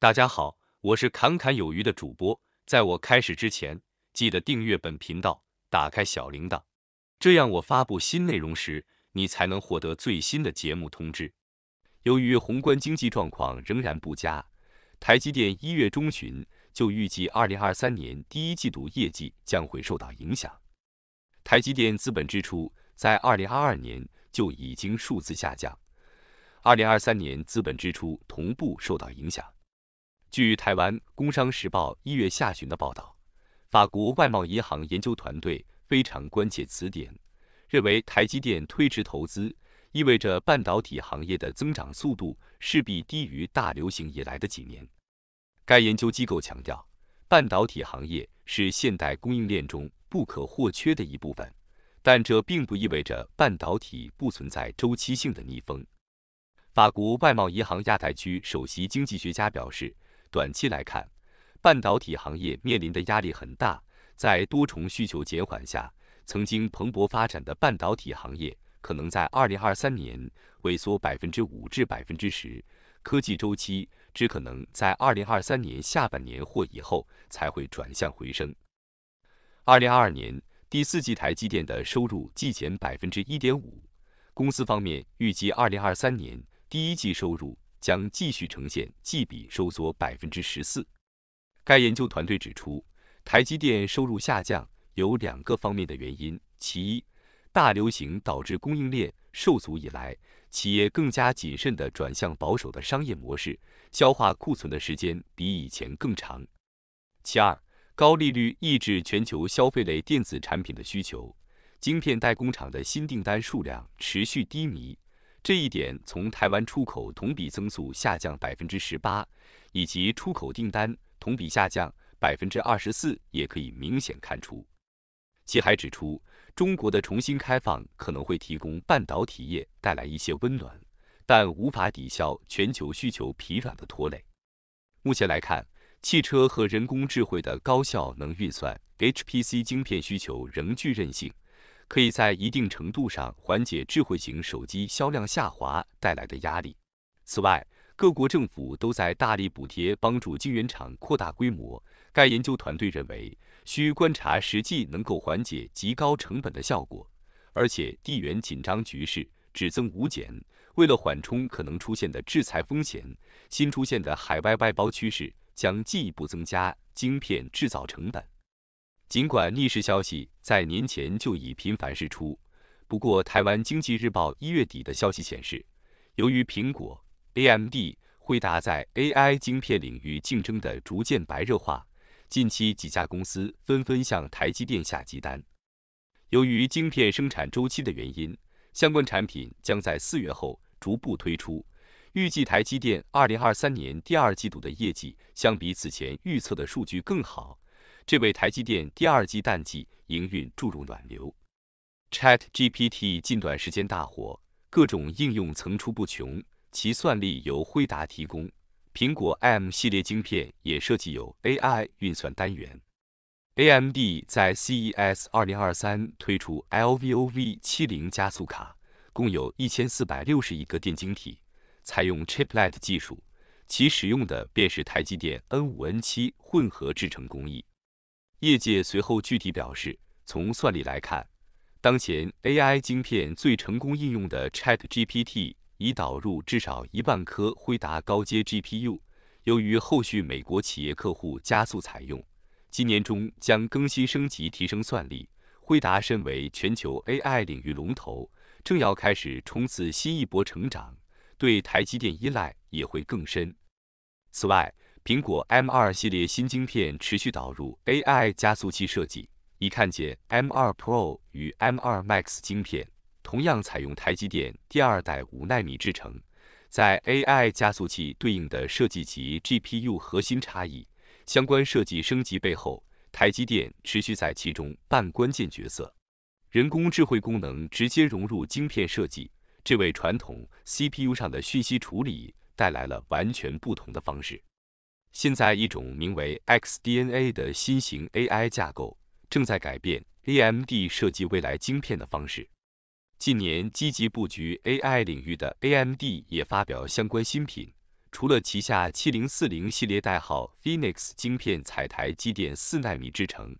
大家好，我是侃侃有余的主播。在我开始之前，记得订阅本频道，打开小铃铛，这样我发布新内容时，你才能获得最新的节目通知。由于宏观经济状况仍然不佳，台积电一月中旬就预计二零二三年第一季度业绩将会受到影响。台积电资本支出在二零二二年就已经数字下降，二零二三年资本支出同步受到影响。据台湾《工商时报》一月下旬的报道，法国外贸银行研究团队非常关切此点，认为台积电推迟投资意味着半导体行业的增长速度势必低于大流行以来的几年。该研究机构强调，半导体行业是现代供应链中不可或缺的一部分，但这并不意味着半导体不存在周期性的逆风。法国外贸银行亚太区首席经济学家表示。短期来看，半导体行业面临的压力很大。在多重需求减缓下，曾经蓬勃发展的半导体行业可能在2023年萎缩5%至10%。科技周期只可能在2023年下半年或以后才会转向回升。2022年第四季台积电的收入季减1.5%，公司方面预计2023年第一季收入。将继续呈现季比收缩百分之十四。该研究团队指出，台积电收入下降有两个方面的原因：其一，大流行导致供应链受阻以来，企业更加谨慎地转向保守的商业模式，消化库存的时间比以前更长；其二，高利率抑制全球消费类电子产品的需求，晶片代工厂的新订单数量持续低迷。这一点从台湾出口同比增速下降百分之十八，以及出口订单同比下降百分之二十四，也可以明显看出。其还指出，中国的重新开放可能会提供半导体业带来一些温暖，但无法抵消全球需求疲软的拖累。目前来看，汽车和人工智能的高效能运算 （HPC） 晶片需求仍具韧性。可以在一定程度上缓解智慧型手机销量下滑带来的压力。此外，各国政府都在大力补贴，帮助晶圆厂扩大规模。该研究团队认为，需观察实际能够缓解极高成本的效果。而且，地缘紧张局势只增无减。为了缓冲可能出现的制裁风险，新出现的海外外包趋势将进一步增加晶片制造成本。尽管逆势消息在年前就已频繁释出，不过台湾经济日报一月底的消息显示，由于苹果、AMD、惠达在 AI 晶片领域竞争的逐渐白热化，近期几家公司纷纷向台积电下集单。由于晶片生产周期的原因，相关产品将在四月后逐步推出。预计台积电2023年第二季度的业绩相比此前预测的数据更好。这位台积电第二季淡季营运注入暖流。Chat GPT 近段时间大火，各种应用层出不穷，其算力由辉达提供。苹果 M 系列晶片也设计有 AI 运算单元。AMD 在 CES 2023推出 LVOV 七零加速卡，共有一千四百六十亿个电晶体，采用 Chiplet 技术，其使用的便是台积电 N 五 N 七混合制成工艺。业界随后具体表示，从算力来看，当前 AI 芯片最成功应用的 ChatGPT 已导入至少一万颗辉达高阶 GPU。由于后续美国企业客户加速采用，今年中将更新升级，提升算力。辉达身为全球 AI 领域龙头，正要开始冲刺新一波成长，对台积电依赖也会更深。此外，苹果 M2 系列新晶片持续导入 AI 加速器设计，已看见 M2 Pro 与 M2 Max 晶片同样采用台积电第二代五纳米制程，在 AI 加速器对应的设计及 GPU 核心差异相关设计升级背后，台积电持续在其中扮关键角色。人工智慧功能直接融入晶片设计，这为传统 CPU 上的讯息处理带来了完全不同的方式。现在，一种名为 XDNA 的新型 AI 架构正在改变 AMD 设计未来晶片的方式。近年积极布局 AI 领域的 AMD 也发表相关新品，除了旗下7040系列代号 Phoenix 晶片采台积电4纳米制程，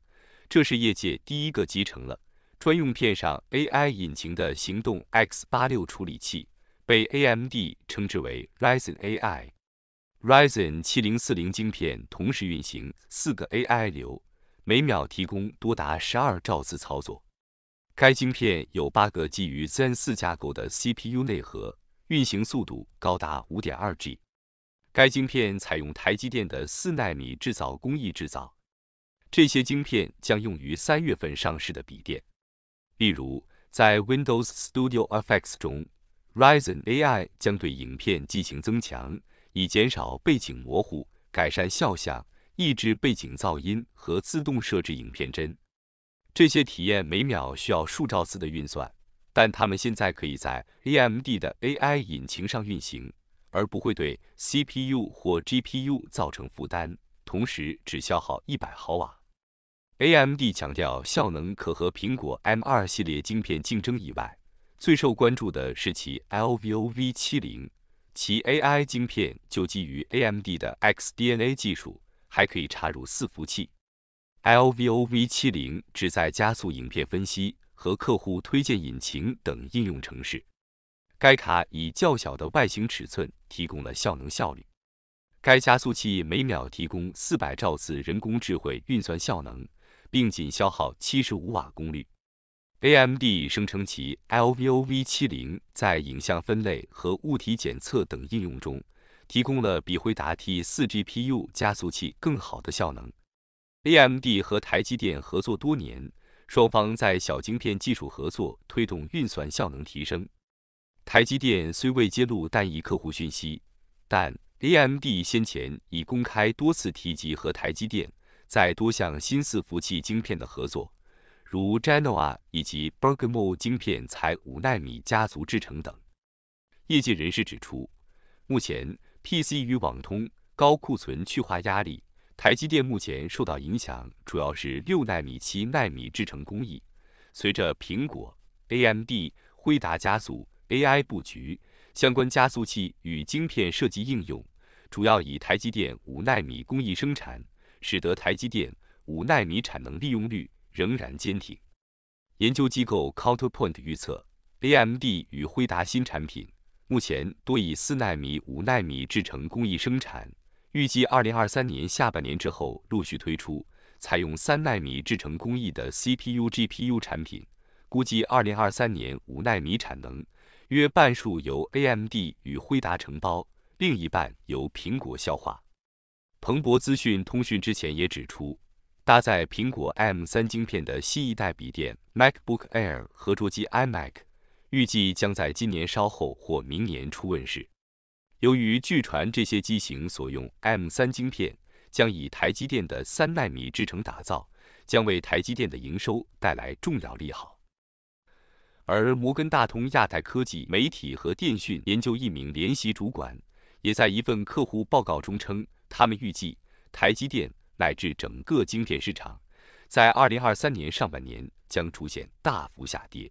这是业界第一个集成了专用片上 AI 引擎的行动 X86 处理器，被 AMD 称之为 Ryzen AI。r y z e n 7040晶片同时运行四个 AI 流，每秒提供多达十二兆次操作。该晶片有八个基于 Zen 4架构的 CPU 内核，运行速度高达 5.2G。该晶片采用台积电的四纳米制造工艺制造。这些晶片将用于三月份上市的笔电。例如，在 Windows Studio FX 中 r y z e n AI 将对影片进行增强。以减少背景模糊、改善效像、抑制背景噪音和自动设置影片帧。这些体验每秒需要数兆次的运算，但它们现在可以在 AMD 的 AI 引擎上运行，而不会对 CPU 或 GPU 造成负担，同时只消耗100毫瓦。AMD 强调，效能可和苹果 M2 系列晶片竞争以外，最受关注的是其 LVOV70。其 AI 晶片就基于 AMD 的 XDNA 技术，还可以插入伺服器 LVOV 七零，旨在加速影片分析和客户推荐引擎等应用程式。该卡以较小的外形尺寸提供了效能效率。该加速器每秒提供四百兆次人工智慧运算效能，并仅消耗七十五瓦功率。AMD 声称其 LVOV 七零在影像分类和物体检测等应用中，提供了比惠达 T 四 GPU 加速器更好的效能。AMD 和台积电合作多年，双方在小晶片技术合作推动运算效能提升。台积电虽未揭露单一客户讯息，但 AMD 先前已公开多次提及和台积电在多项新伺服器晶片的合作。如 Genoa 以及 Bergamo 晶片才五纳米家族制程等，业界人士指出，目前 PC 与网通高库存去化压力，台积电目前受到影响，主要是六纳米、七纳米制程工艺。随着苹果、AMD、辉达加速 AI 布局，相关加速器与晶片设计应用，主要以台积电五纳米工艺生产，使得台积电五纳米产能利用率。仍然坚挺。研究机构 Counterpoint 预测，AMD 与辉达新产品目前多以四纳米、五纳米制成工艺生产，预计二零二三年下半年之后陆续推出采用三纳米制成工艺的 CPU、GPU 产品。估计二零二三年五纳米产能约半数由 AMD 与辉达承包，另一半由苹果消化。彭博资讯通讯之前也指出。搭载苹果 M 三晶片的新一代笔电 Macbook Air 和桌机 iMac，预计将在今年稍后或明年初问世。由于据传这些机型所用 M 三晶片将以台积电的三纳米制程打造，将为台积电的营收带来重要利好。而摩根大通亚太科技、媒体和电讯研究一名联席主管也在一份客户报告中称，他们预计台积电。乃至整个晶片市场，在二零二三年上半年将出现大幅下跌。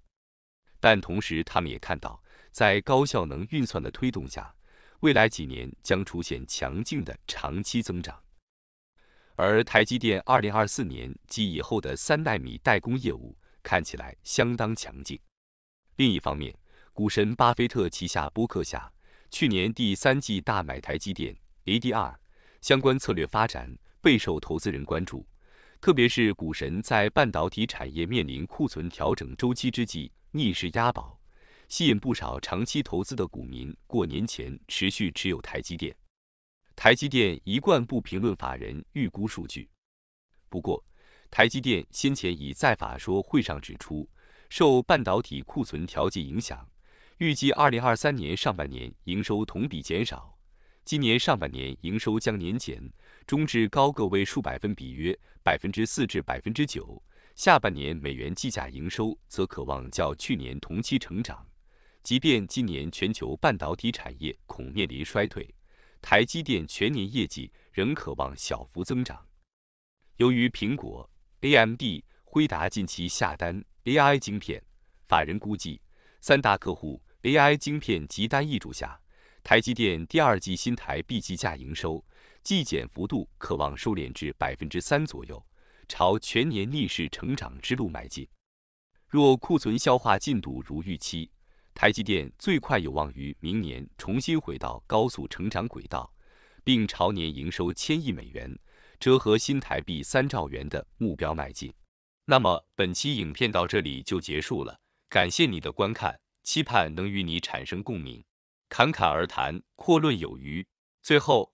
但同时，他们也看到，在高效能运算的推动下，未来几年将出现强劲的长期增长。而台积电二零二四年及以后的三纳米代工业务看起来相当强劲。另一方面，股神巴菲特旗下博客下去年第三季大买台积电 ADR 相关策略发展。备受投资人关注，特别是股神在半导体产业面临库存调整周期之际逆势押宝，吸引不少长期投资的股民过年前持续持有台积电。台积电一贯不评论法人预估数据，不过台积电先前已在法说会上指出，受半导体库存调节影响，预计二零二三年上半年营收同比减少，今年上半年营收将年减。中至高个位数百分比约百分之四至百分之九。下半年美元计价营收则渴望较去年同期成长。即便今年全球半导体产业恐面临衰退，台积电全年业绩仍渴望小幅增长。由于苹果、AMD、辉达近期下单 AI 晶片，法人估计三大客户 AI 晶片集单易主下，台积电第二季新台币计价营收。季减幅度可望收敛至百分之三左右，朝全年逆势成长之路迈进。若库存消化进度如预期，台积电最快有望于明年重新回到高速成长轨道，并朝年营收千亿美元，折合新台币三兆元的目标迈进。那么本期影片到这里就结束了，感谢你的观看，期盼能与你产生共鸣。侃侃而谈，阔论有余。最后。